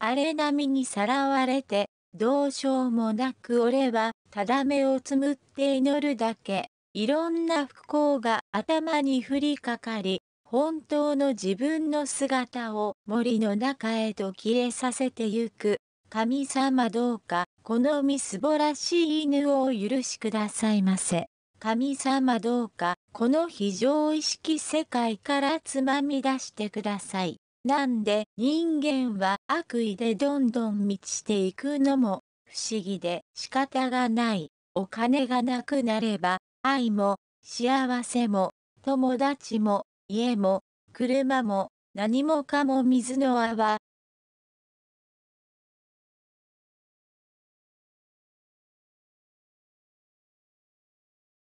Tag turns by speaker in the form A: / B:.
A: 荒波にさらわれて、どうしようもなく俺は、ただ目をつむって祈るだけ、いろんな不幸が頭に降りかかり、本当の自分の姿を森の中へと消えさせてゆく。神様どうか、このみすぼらしい犬をお許しくださいませ。神様どうか、この非常意識世界からつまみ出してください。なんで人間は悪意でどんどん満ちていくのも不思議で仕方がない。お金がなくなれば愛も幸せも友達も家も車も何もかも水の泡